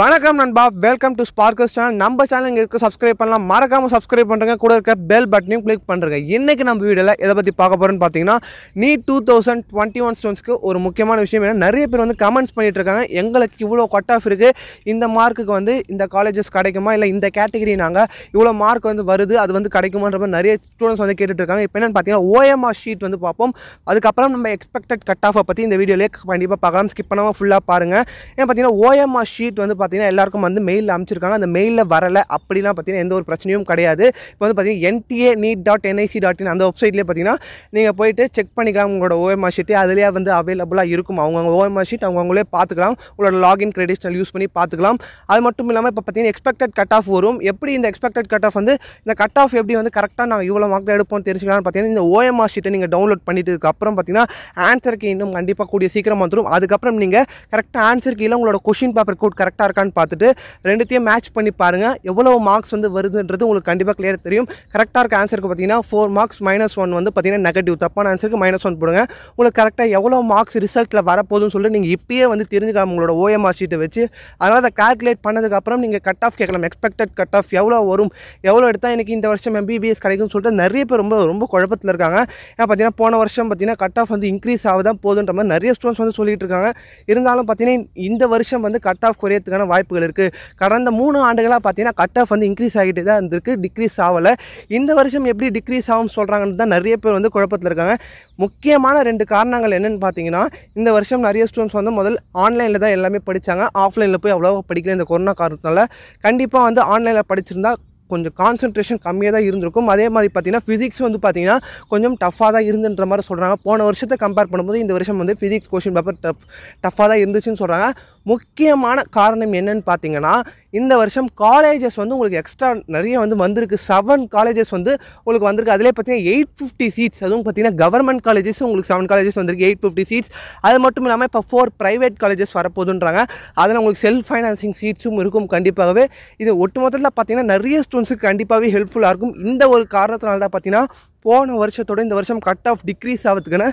வணக்கம் நண்பா welcome to sparks channel நம்ம சேனல் இங்கே இருக்க சப்ஸ்கிரைப் பண்ணலாம் மறக்காமல் சப்ஸ்கிரைப் பண்ணுறங்க கூட இருக்க பெல் பட்டனையும் கிளிக் பண்ணுறங்க இன்றைக்கி நம்ம வீடியோவில் எதை பற்றி பார்க்க போகிறோன்னு பார்த்தீங்கன்னா நீ டூ தௌசண்ட் டுவெண்ட்டி ஒன் ஸ்டூடெண்ட்ஸ்க்கு ஒரு முக்கியமான விஷயம் என்ன நிறைய பேர் வந்து கமெண்ட்ஸ் பண்ணிகிட்டு இருக்காங்க எங்களுக்கு இவ்வளோ கட் ஆஃப் இருக்குது இந்த மார்க்குக்கு வந்து இந்த காலேஜஸ் கிடைக்குமா இல்லை இந்த கேட்டகரி நாங்கள் இவ்வளோ மார்க் வந்து வருது அது வந்து கிடைக்குமான்ற மாதிரி நிறைய ஸ்டூடெண்ட்ஸ் வந்து கேட்டுட்ருக்காங்க இப்போ என்னென்னு பார்த்தீங்கன்னா ஓஎம்ஆர் ஷீட் வந்து பார்ப்போம் அதுக்கப்புறம் நம்ம எக்ஸ்பெக்டட் கட் ஆஃபை பற்றி இந்த வீடியோலேயே கண்டிப்பாக பார்க்கலாம் ஸ்கிப் பண்ணாமல் ஃபுல்லாக பாருங்கள் ஏன்னா பார்த்தீங்கன்னா ஓஎம்ஆர் ஷீட் வந்து பார்த்தீங்கன்னா எல்லாருக்கும் வந்து மெயில் அமைச்சிருக்காங்க அந்த மெயிலில் வரலை அப்படிலாம் பார்த்தீங்கன்னா எந்த ஒரு பிரச்சனையும் கிடையாது இப்போ வந்து பார்த்தீங்கன்னா NTA NEET dot NIC dot in அந்த வெப்சைட்லேயே பார்த்தீங்கன்னா நீங்கள் போயிட்டு செக் பண்ணிக்கலாம் உங்களோட ஓஎம்ஆர் ஷீட் அதிலேயே வந்து அவைலபிளாக இருக்கும் அவங்கவுங்க ஓஎம்ஆர் ஷீட் அவங்கவுங்களே பார்த்துக்கலாம் உங்களோட லாகின் கிரெடிஷனல் யூஸ் பண்ணி பார்த்துக்கலாம் அது மட்டும் இல்லாமல் இப்போ பார்த்தீங்கன்னா எக்ஸ்பெக்டட் கட் ஆஃப் வரும் எப்படி இந்த எக்ஸ்பெக்டட் கட் ஆஃப் வந்து இந்த கட் ஆஃப் எப்படி வந்து கரெக்டாக நாங்கள் இவ்வளோ மார்க் தான் எடுப்போம் தெரிஞ்சுக்கலாம் பார்த்தீங்கன்னா இந்த ஓஎம்ஆர் ஷீட்டை நீங்கள் டவுன்லோட் பண்ணிட்டு அப்புறம் பார்த்தீங்கன்னா ஆன்சருக்கு இன்னும் கண்டிப்பாக கூடிய சீக்கிரம் வந்துடும் அதுக்கப்புறம் நீங்கள் கரெக்டாக ஆன்சருக்கு இல்லை உங்களோட கொஷின் பேப்பர் கூட கரெக்டாக இருக்கா இருக்கான்னு பார்த்துட்டு ரெண்டுத்தையும் மேட்ச் பண்ணி பாருங்கள் எவ்வளோ மார்க்ஸ் வந்து வருதுன்றது உங்களுக்கு கண்டிப்பாக கிளியர் தெரியும் கரெக்டாக இருக்க ஆன்சருக்கு பார்த்தீங்கன்னா ஃபோர் மார்க்ஸ் மைனஸ் ஒன் வந்து பார்த்தீங்கன்னா நெகட்டிவ் தப்பான ஆன்சருக்கு மைனஸ் ஒன் போடுங்க உங்களுக்கு கரெக்டாக எவ்வளோ மார்க்ஸ் ரிசல்ட்டில் வரப்போதுன்னு சொல்லி நீங்கள் இப்பயே வந்து தெரிஞ்சுக்கலாம் உங்களோட ஓஎம்ஆர் ஷீட்டை வச்சு அதனால் அதை கால்குலேட் பண்ணதுக்கப்புறம் நீங்கள் கட் ஆஃப் கேட்கலாம் எக்ஸ்பெக்டட் கட் ஆஃப் எவ்வளோ வரும் எவ்வளோ எடுத்தால் எனக்கு இந்த வருஷம் எம்பிபிஎஸ் கிடைக்கும் சொல்லிட்டு நிறைய பேர் ரொம்ப ரொம்ப குழப்பத்தில் இருக்காங்க ஏன்னா பார்த்தீங்கன்னா போன வருஷம் பார்த்தீங்கன்னா கட் ஆஃப் வந்து இன்க்ரீஸ் ஆகுதான் போதுன்ற மாதிரி நிறைய ஸ்டூடெண்ட்ஸ் வந்து சொல்லிகிட்டு இருக்காங்க இருந்தாலும் பார்த்தீங்கன்னா இந்த வருஷம் வந்து கட் ஆஃப் குறையத்துக்கான வாய்ப்புகள் இருக்குது கடந்த மூணு ஆண்டுகளாக பார்த்தீங்கன்னா கட் ஆஃப் வந்து இன்க்ரீஸ் ஆகிட்டே தான் இருந்திருக்கு டிக்ரீஸ் ஆகலை இந்த வருஷம் எப்படி டிக்ரீஸ் ஆகும்னு சொல்கிறாங்கன்னு தான் நிறைய பேர் வந்து குழப்பத்தில் இருக்காங்க முக்கியமான ரெண்டு காரணங்கள் என்னென்னு பார்த்தீங்கன்னா இந்த வருஷம் நிறைய ஸ்டூடெண்ட்ஸ் வந்து முதல் ஆன்லைனில் தான் எல்லாமே படித்தாங்க ஆஃப்லைனில் போய் அவ்வளோவா படிக்கல இந்த கொரோனா காரணத்தினால கண்டிப்பாக வந்து ஆன்லைனில் படிச்சிருந்தால் கொஞ்சம் கான்சன்ட்ரேஷன் கம்மியாக தான் இருந்திருக்கும் அதே மாதிரி பார்த்தீங்கன்னா ஃபிசிக்ஸ் வந்து பார்த்திங்கன்னா கொஞ்சம் டஃப்பாக தான் இருந்துன்ற மாதிரி சொல்கிறாங்க போன வருஷத்தை கம்பேர் பண்ணும்போது இந்த வருஷம் வந்து ஃபிசிக்ஸ் கொஷின் பேப்பர் டஃப் டஃப்பாக தான் இருந்துச்சுன்னு சொல்கிறாங்க முக்கியமான காரணம் என்னென்னு பார்த்தீங்கன்னா இந்த வருஷம் காலேஜஸ் வந்து உங்களுக்கு எக்ஸ்ட்ரா நிறைய வந்து வந்திருக்கு செவன் காலேஜஸ் வந்து உங்களுக்கு வந்திருக்கு அதிலே பார்த்தீங்கன்னா எயிட் ஃபிஃப்டி சீட்ஸ் அதுவும் பார்த்தீங்கன்னா கவர்மெண்ட் காலேஜஸ் உங்களுக்கு செவன் காலேஜஸ் வந்திருக்கு எயிட் ஃபிஃப்டி சீட்ஸ் அது மட்டும் இல்லாமல் இப்போ ஃபோர் ப்ரைவேட் காலேஜஸ் வரப்போதுன்றாங்க அதில் உங்களுக்கு செல்ஃப் ஃபைனான்சிங் சீட்ஸும் இருக்கும் கண்டிப்பாகவே இது ஒட்டுமொத்தத்தில் பார்த்தீங்கன்னா நிறைய ஸ்டூடெண்ட்ஸுக்கு கண்டிப்பாகவே ஹெல்ப்ஃபுல்லாக இருக்கும் இந்த ஒரு காரணத்தினால தான் பார்த்தீங்கன்னா போன வருஷத்தோட இந்த வருஷம் கட் ஆஃப் டிக்ரீஸ் ஆகிறதுக்கான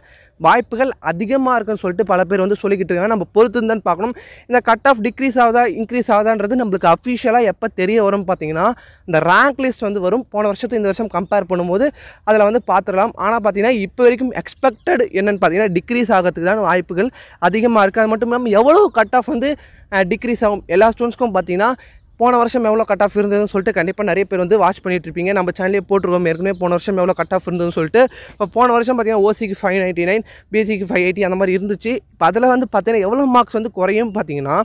வாய்ப்புகள் அதிகமாக இருக்குன்னு சொல்லிட்டு பல பேர் வந்து சொல்லிக்கிட்டு இருக்காங்க நம்ம பொறுத்து தான் பார்க்கணும் இந்த கட் ஆஃப் டிக்ரீஸ் ஆகுதா இன்க்ரீஸ் ஆகுதான்றது நம்மளுக்கு அஃபிஷியலாக எப்போ தெரிய வரும் பார்த்தீங்கன்னா இந்த ரேங்க் லிஸ்ட் வந்து வரும் போன வருஷத்தை இந்த வருஷம் கம்பேர் பண்ணும்போது அதில் வந்து பார்த்துடலாம் ஆனால் பார்த்தீங்கன்னா இப்போ வரைக்கும் எக்ஸ்பெக்டட் என்னென்னு பார்த்தீங்கன்னா டிக்ரீஸ் ஆகிறதுக்கு தான் வாய்ப்புகள் அதிகமாக இருக்குது அது மட்டும் இல்லாமல் எவ்வளோ கட் ஆஃப் வந்து டிக்ரீஸ் ஆகும் எல்லா ஸ்டூடெண்ட்ஸ்க்கும் பார்த்தீங்கன்னா போன வருஷம் எவ்வளோ கட் ஆஃப் இருந்ததுன்னு சொல்லிட்டு கண்டிப்பாக நிறைய பேர் வந்து வாட்ச் பண்ணிகிட்டு இருப்பீங்க நம்ம சேனலே போட்டிருக்கோம் ஏற்கனவே போன வருஷம் எவ்வளோ கட் ஆஃப் இருந்ததுன்னு சொல்லிட்டு இப்போ போன வருஷம் பார்த்தீங்கன்னா ஓசிக்கு ஃபைவ் நைன்ட்டி நைன் பிஎஸ்சிக்கு ஃபைவ் எயிட்டி அந்த மாதிரி இருந்துச்சு இப்போ அதில் வந்து பார்த்தீங்கன்னா எவ்வளோ மார்க்ஸ் வந்து குறையும் பார்த்தீங்கன்னா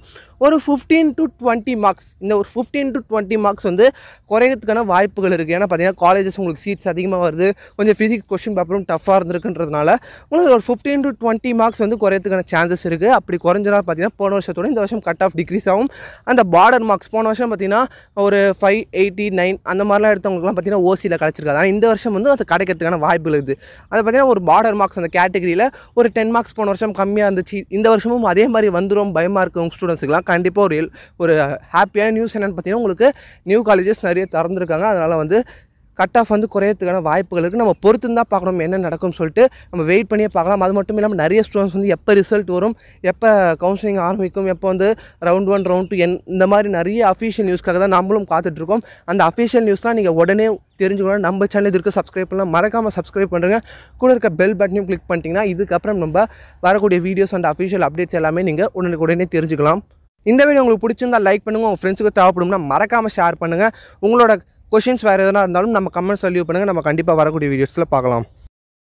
ஒரு ஃபிஃப்டீன் டு டுவெண்ட்டி மார்க்ஸ் இந்த ஒரு ஃபிஃப்டீன் டு டுவெண்ட்டி மார்க்ஸ் வந்து குறையிறதுக்கான வாய்ப்புகள் இருக்குது ஏன்னா பார்த்தீங்கன்னா காலேஜஸ் உங்களுக்கு சீட்ஸ் அதிகமாக வருது கொஞ்சம் ஃபிசிக்ஸ் கொஷின் பேப்பரும் டஃப்பாக இருந்திருக்குன்றதுனால உங்களுக்கு ஒரு ஃபிஃப்டீன் டு டுவெண்ட்டி மார்க்ஸ் வந்து குறையிறதுக்கான சான்சஸ் இருக்குது அப்படி குறைஞ்சனா பார்த்தீங்கன்னா போன வருஷத்தோட இந்த வருஷம் கட் ஆஃப் டிகிரீஸ் ஆகும் அந்த பார்டர் மார்க்ஸ் போன வருஷம் பார்த்தீங்கன்னா ஒரு ஃபைவ் எயிட்டி நைன் அந்த மாதிரிலாம் எடுத்தவங்களுக்குலாம் பார்த்தீங்கன்னா ஓசியில் கிடச்சிருக்காது ஆனால் இந்த வருஷம் வந்து அது கிடைக்கிறதுக்கான வாய்ப்புகள் இருக்குது அது பார்த்தீங்கன்னா ஒரு பார்டர் மார்க்ஸ் அந்த கேட்டகரியில் ஒரு டென் மார்க்ஸ் போன வருஷம் கம்மியாக இருந்துச்சு இந்த வருஷமும் அதே மாதிரி வந்துடும் பயமாக இருக்கவங்க ஸ்டூடெண்ட்ஸுக்குலாம் கண்டிப்பாக ஒரு ஒரு ஹாப்பியான நியூஸ் என்னென்னு பார்த்தீங்கன்னா உங்களுக்கு நியூ காலேஜஸ் நிறைய திறந்துருக்காங்க அதனால் வந்து கட் ஆஃப் வந்து குறையறதுக்கான வாய்ப்புகளுக்கு நம்ம பொறுத்து தான் பார்க்கணும் என்ன நடக்கும்னு சொல்லிட்டு நம்ம வெயிட் பண்ணியே பார்க்கலாம் அது மட்டும் இல்லாமல் நிறைய ஸ்டூடெண்ட்ஸ் வந்து எப்போ ரிசல்ட் வரும் எப்போ கவுன்சிலிங் ஆரம்பிக்கும் எப்போ வந்து ரவுண்ட் ஒன் ரவுண்ட் டூ என் இந்த மாதிரி நிறைய அஃபிஷியல் நியூஸ்க்காக தான் நம்மளும் காத்துட்ருக்கோம் அந்த அஃபிஷியல் நியூஸ்லாம் நீங்கள் உடனே தெரிஞ்சுக்கணும் நம்ம சேனல் இருக்க சப்ஸ்கிரைப் பண்ணலாம் மறக்காமல் சப்ஸ்கிரைப் பண்ணுறேங்க கூட இருக்க பெல் பட்டனையும் கிளிக் பண்ணிட்டீங்கன்னா இதுக்கப்புறம் நம்ம வரக்கூடிய வீடியோஸ் அண்ட் அஃபிஷியல் அப்டேட்ஸ் எல்லாமே நீங்கள் உடனே தெரிஞ்சுக்கலாம் இந்த வீடியோ உங்களுக்கு பிடிச்சிருந்தால் லைக் பண்ணுங்கள் உங்கள் ஃப்ரெண்ட்ஸுக்கு தேவைப்படும்னா மறக்காமல் ஷேர் பண்ணுங்கள் உங்களோட கொஷின்ஸ் வேறு எதுனா இருந்தாலும் நம்ம கமெண்ட்ஸ் சொல்லியூ பண்ணுங்கள் நம்ம கண்டிப்பாக வரக்கூடிய வீடியோஸில் பார்க்கலாம்